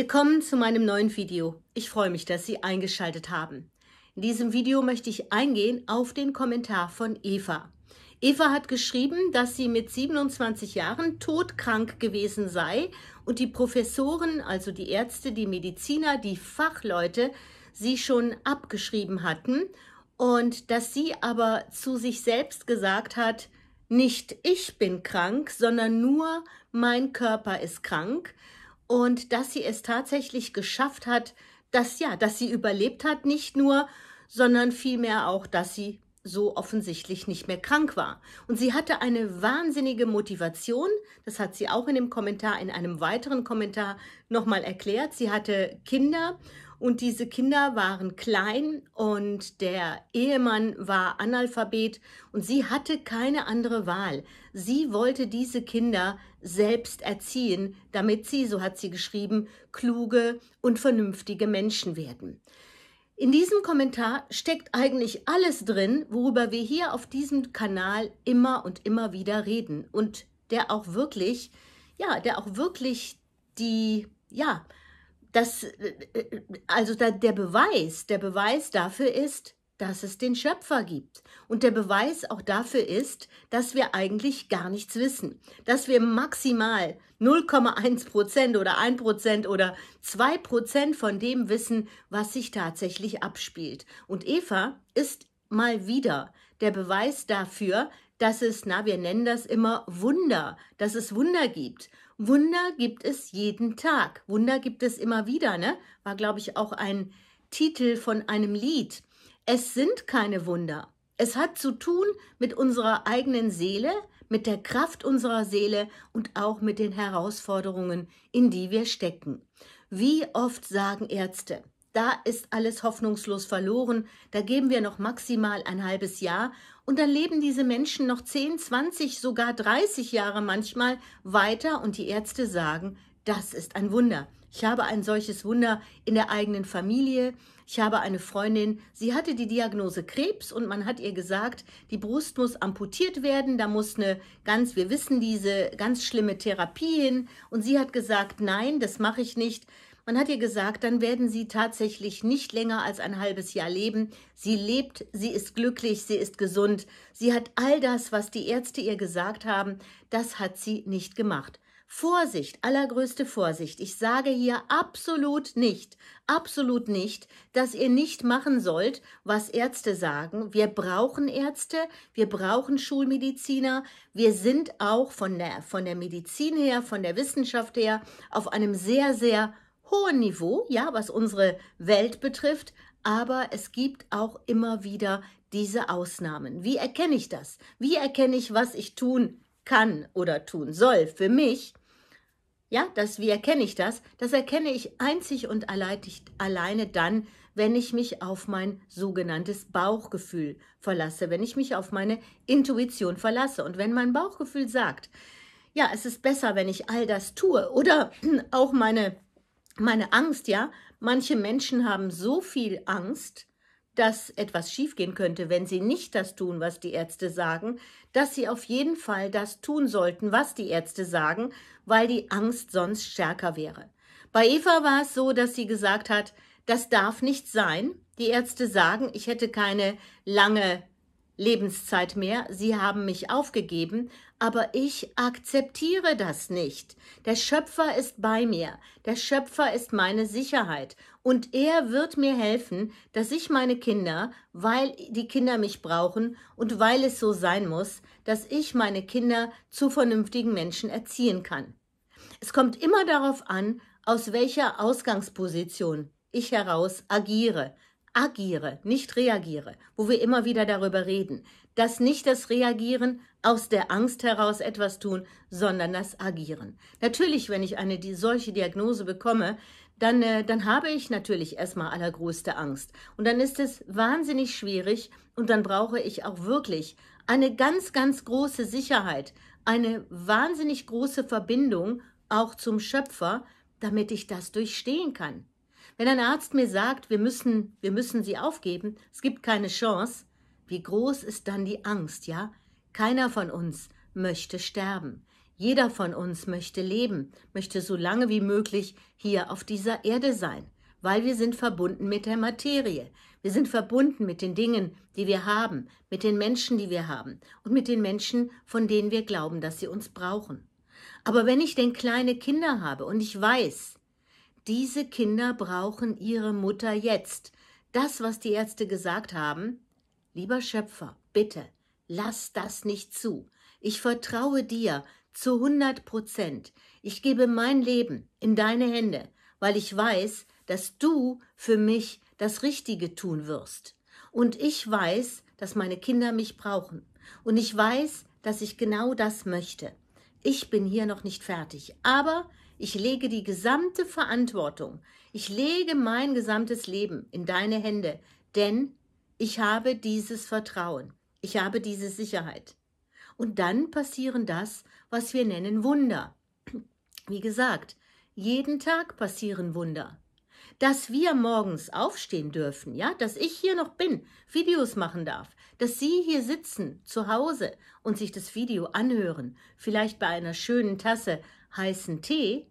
Willkommen zu meinem neuen Video. Ich freue mich, dass Sie eingeschaltet haben. In diesem Video möchte ich eingehen auf den Kommentar von Eva. Eva hat geschrieben, dass sie mit 27 Jahren todkrank gewesen sei und die Professoren, also die Ärzte, die Mediziner, die Fachleute, sie schon abgeschrieben hatten und dass sie aber zu sich selbst gesagt hat, nicht ich bin krank, sondern nur mein Körper ist krank und dass sie es tatsächlich geschafft hat, dass ja, dass sie überlebt hat, nicht nur, sondern vielmehr auch, dass sie so offensichtlich nicht mehr krank war. Und sie hatte eine wahnsinnige Motivation, das hat sie auch in dem Kommentar, in einem weiteren Kommentar nochmal erklärt. Sie hatte Kinder und diese Kinder waren klein und der Ehemann war Analphabet und sie hatte keine andere Wahl. Sie wollte diese Kinder selbst erziehen, damit sie, so hat sie geschrieben, kluge und vernünftige Menschen werden. In diesem Kommentar steckt eigentlich alles drin, worüber wir hier auf diesem Kanal immer und immer wieder reden und der auch wirklich, ja, der auch wirklich die, ja, das, äh, äh, also da, der Beweis, der Beweis dafür ist, dass es den Schöpfer gibt. Und der Beweis auch dafür ist, dass wir eigentlich gar nichts wissen. Dass wir maximal 0,1 Prozent oder 1 Prozent oder 2 Prozent von dem wissen, was sich tatsächlich abspielt. Und Eva ist mal wieder der Beweis dafür, dass es, na, wir nennen das immer Wunder, dass es Wunder gibt. Wunder gibt es jeden Tag. Wunder gibt es immer wieder, ne? War, glaube ich, auch ein Titel von einem Lied. Es sind keine Wunder. Es hat zu tun mit unserer eigenen Seele, mit der Kraft unserer Seele und auch mit den Herausforderungen, in die wir stecken. Wie oft sagen Ärzte, da ist alles hoffnungslos verloren, da geben wir noch maximal ein halbes Jahr und dann leben diese Menschen noch 10, 20, sogar 30 Jahre manchmal weiter und die Ärzte sagen, das ist ein Wunder. Ich habe ein solches Wunder in der eigenen Familie. Ich habe eine Freundin, sie hatte die Diagnose Krebs und man hat ihr gesagt, die Brust muss amputiert werden, da muss eine ganz, wir wissen diese ganz schlimme Therapie hin. Und sie hat gesagt, nein, das mache ich nicht. Man hat ihr gesagt, dann werden sie tatsächlich nicht länger als ein halbes Jahr leben. Sie lebt, sie ist glücklich, sie ist gesund. Sie hat all das, was die Ärzte ihr gesagt haben, das hat sie nicht gemacht. Vorsicht, allergrößte Vorsicht. Ich sage hier absolut nicht, absolut nicht, dass ihr nicht machen sollt, was Ärzte sagen. Wir brauchen Ärzte, wir brauchen Schulmediziner. Wir sind auch von der, von der Medizin her, von der Wissenschaft her auf einem sehr, sehr hohen Niveau, ja, was unsere Welt betrifft, aber es gibt auch immer wieder diese Ausnahmen. Wie erkenne ich das? Wie erkenne ich, was ich tun kann oder tun soll für mich? Ja, das, wie erkenne ich das? Das erkenne ich einzig und alleine dann, wenn ich mich auf mein sogenanntes Bauchgefühl verlasse, wenn ich mich auf meine Intuition verlasse und wenn mein Bauchgefühl sagt, ja, es ist besser, wenn ich all das tue oder auch meine meine Angst, ja, manche Menschen haben so viel Angst, dass etwas schiefgehen könnte, wenn sie nicht das tun, was die Ärzte sagen, dass sie auf jeden Fall das tun sollten, was die Ärzte sagen, weil die Angst sonst stärker wäre. Bei Eva war es so, dass sie gesagt hat, das darf nicht sein. Die Ärzte sagen, ich hätte keine lange Lebenszeit mehr, Sie haben mich aufgegeben, aber ich akzeptiere das nicht. Der Schöpfer ist bei mir, der Schöpfer ist meine Sicherheit und er wird mir helfen, dass ich meine Kinder, weil die Kinder mich brauchen und weil es so sein muss, dass ich meine Kinder zu vernünftigen Menschen erziehen kann. Es kommt immer darauf an, aus welcher Ausgangsposition ich heraus agiere agiere, nicht reagiere, wo wir immer wieder darüber reden, dass nicht das Reagieren aus der Angst heraus etwas tun, sondern das Agieren. Natürlich, wenn ich eine die, solche Diagnose bekomme, dann, äh, dann habe ich natürlich erstmal allergrößte Angst. Und dann ist es wahnsinnig schwierig und dann brauche ich auch wirklich eine ganz, ganz große Sicherheit, eine wahnsinnig große Verbindung auch zum Schöpfer, damit ich das durchstehen kann. Wenn ein Arzt mir sagt, wir müssen, wir müssen sie aufgeben, es gibt keine Chance, wie groß ist dann die Angst, ja? Keiner von uns möchte sterben. Jeder von uns möchte leben, möchte so lange wie möglich hier auf dieser Erde sein, weil wir sind verbunden mit der Materie. Wir sind verbunden mit den Dingen, die wir haben, mit den Menschen, die wir haben und mit den Menschen, von denen wir glauben, dass sie uns brauchen. Aber wenn ich denn kleine Kinder habe und ich weiß, diese Kinder brauchen ihre Mutter jetzt. Das, was die Ärzte gesagt haben, lieber Schöpfer, bitte, lass das nicht zu. Ich vertraue dir zu hundert Prozent. Ich gebe mein Leben in deine Hände, weil ich weiß, dass du für mich das Richtige tun wirst. Und ich weiß, dass meine Kinder mich brauchen. Und ich weiß, dass ich genau das möchte. Ich bin hier noch nicht fertig, aber ich lege die gesamte Verantwortung, ich lege mein gesamtes Leben in deine Hände, denn ich habe dieses Vertrauen, ich habe diese Sicherheit. Und dann passieren das, was wir nennen Wunder. Wie gesagt, jeden Tag passieren Wunder. Dass wir morgens aufstehen dürfen, ja, dass ich hier noch bin, Videos machen darf, dass Sie hier sitzen zu Hause und sich das Video anhören, vielleicht bei einer schönen Tasse heißen Tee,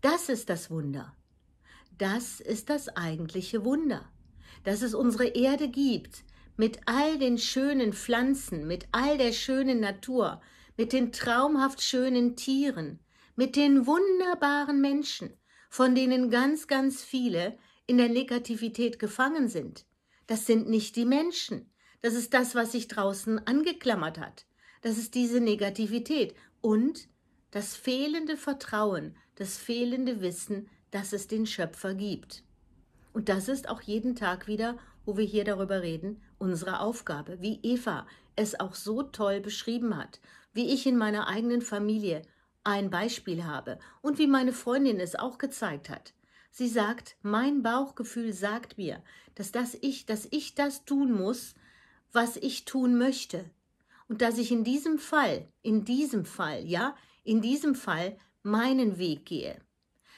das ist das Wunder. Das ist das eigentliche Wunder, dass es unsere Erde gibt mit all den schönen Pflanzen, mit all der schönen Natur, mit den traumhaft schönen Tieren, mit den wunderbaren Menschen, von denen ganz, ganz viele in der Negativität gefangen sind. Das sind nicht die Menschen. Das ist das, was sich draußen angeklammert hat. Das ist diese Negativität. Und das fehlende Vertrauen, das fehlende Wissen, dass es den Schöpfer gibt. Und das ist auch jeden Tag wieder, wo wir hier darüber reden, unsere Aufgabe, wie Eva es auch so toll beschrieben hat, wie ich in meiner eigenen Familie ein Beispiel habe und wie meine Freundin es auch gezeigt hat. Sie sagt, mein Bauchgefühl sagt mir, dass das ich, dass ich das tun muss, was ich tun möchte. Und dass ich in diesem Fall, in diesem Fall, ja, in diesem Fall meinen Weg gehe.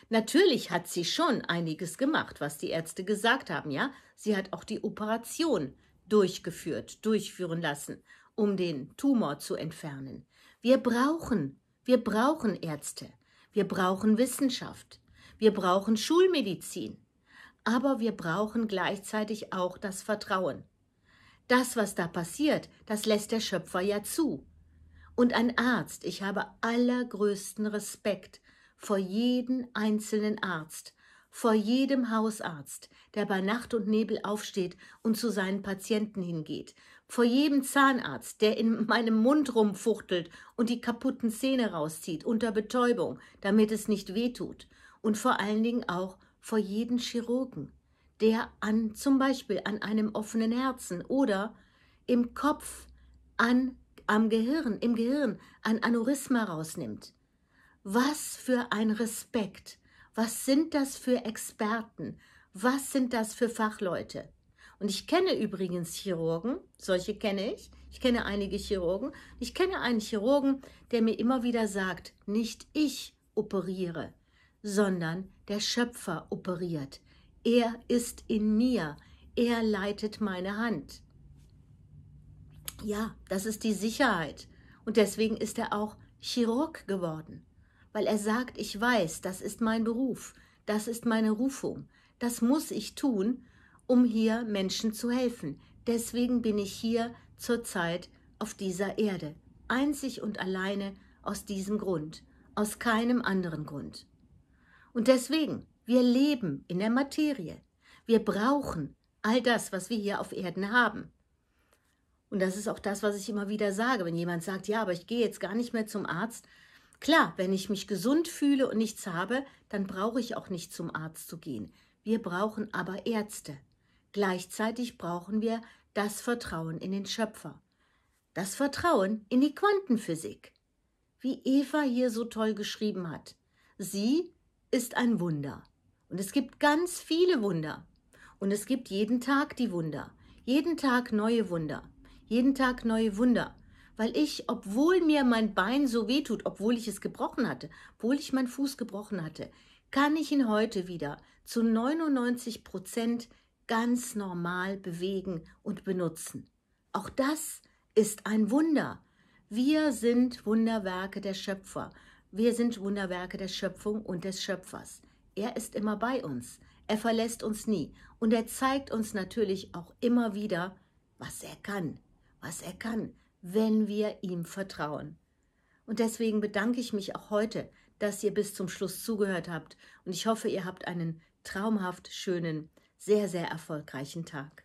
Natürlich hat sie schon einiges gemacht, was die Ärzte gesagt haben, ja? Sie hat auch die Operation durchgeführt, durchführen lassen, um den Tumor zu entfernen. Wir brauchen, wir brauchen Ärzte, wir brauchen Wissenschaft, wir brauchen Schulmedizin, aber wir brauchen gleichzeitig auch das Vertrauen. Das, was da passiert, das lässt der Schöpfer ja zu und ein Arzt. Ich habe allergrößten Respekt vor jedem einzelnen Arzt, vor jedem Hausarzt, der bei Nacht und Nebel aufsteht und zu seinen Patienten hingeht, vor jedem Zahnarzt, der in meinem Mund rumfuchtelt und die kaputten Zähne rauszieht unter Betäubung, damit es nicht wehtut, und vor allen Dingen auch vor jedem Chirurgen, der an zum Beispiel an einem offenen Herzen oder im Kopf an am Gehirn, im Gehirn ein Aneurysma rausnimmt. Was für ein Respekt. Was sind das für Experten? Was sind das für Fachleute? Und ich kenne übrigens Chirurgen, solche kenne ich. Ich kenne einige Chirurgen. Ich kenne einen Chirurgen, der mir immer wieder sagt, nicht ich operiere, sondern der Schöpfer operiert. Er ist in mir. Er leitet meine Hand. Ja, das ist die Sicherheit. Und deswegen ist er auch Chirurg geworden, weil er sagt, ich weiß, das ist mein Beruf, das ist meine Rufung, das muss ich tun, um hier Menschen zu helfen. Deswegen bin ich hier zurzeit auf dieser Erde, einzig und alleine aus diesem Grund, aus keinem anderen Grund. Und deswegen, wir leben in der Materie. Wir brauchen all das, was wir hier auf Erden haben. Und das ist auch das, was ich immer wieder sage, wenn jemand sagt, ja, aber ich gehe jetzt gar nicht mehr zum Arzt. Klar, wenn ich mich gesund fühle und nichts habe, dann brauche ich auch nicht zum Arzt zu gehen. Wir brauchen aber Ärzte. Gleichzeitig brauchen wir das Vertrauen in den Schöpfer. Das Vertrauen in die Quantenphysik. Wie Eva hier so toll geschrieben hat. Sie ist ein Wunder. Und es gibt ganz viele Wunder. Und es gibt jeden Tag die Wunder. Jeden Tag neue Wunder jeden Tag neue Wunder, weil ich, obwohl mir mein Bein so wehtut, obwohl ich es gebrochen hatte, obwohl ich meinen Fuß gebrochen hatte, kann ich ihn heute wieder zu 99 Prozent ganz normal bewegen und benutzen. Auch das ist ein Wunder. Wir sind Wunderwerke der Schöpfer. Wir sind Wunderwerke der Schöpfung und des Schöpfers. Er ist immer bei uns. Er verlässt uns nie. Und er zeigt uns natürlich auch immer wieder, was er kann was er kann, wenn wir ihm vertrauen. Und deswegen bedanke ich mich auch heute, dass ihr bis zum Schluss zugehört habt und ich hoffe, ihr habt einen traumhaft schönen, sehr, sehr erfolgreichen Tag.